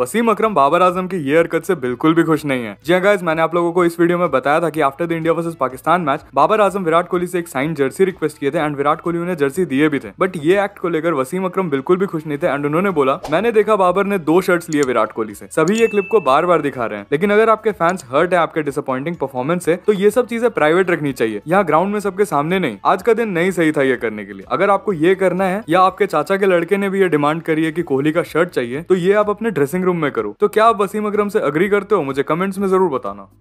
वसीम अकरम बाबर आजम के ये हरकत से बिल्कुल भी खुश नहीं है जी गाइज हाँ मैंने आप लोगों को इस वीडियो में बताया था कि after the India versus Pakistan match Babar Azam Virat Kohli से एक साइन जर्सी रिक्वेस्ट किए थे एंड विराट कोहली उन्हें जर्सी दिए भी थे बट ये एक्ट को लेकर वसीम अक्रम बिल्कुल भी खुश नहीं थे एंड उन्होंने बोला मैंने देखा बाबर ने दो शर्ट्स लिए विराट कोहली से सभी ये क्लिप को बार बार दिखा रहे हैं लेकिन अगर आपके फैंस हर्ट है आपके डिसअपॉइंटिंग परफॉर्मेंस से तो ये सब चीजें प्राइवेट रखनी चाहिए यहाँ ग्राउंड में सबके सामने नहीं आज का दिन नहीं सही था ये करने के लिए अगर आपको ये करना है या आपके चाचा के लड़के ने भी ये डिमांड करी है की कोहली का शर्ट चाहिए तो ये आप अपने ड्रेसिंग रूम में करूँ तो क्या आप वसीम अक्रम से अग्री करते हो मुझे कमेंट्स में जरूर बताना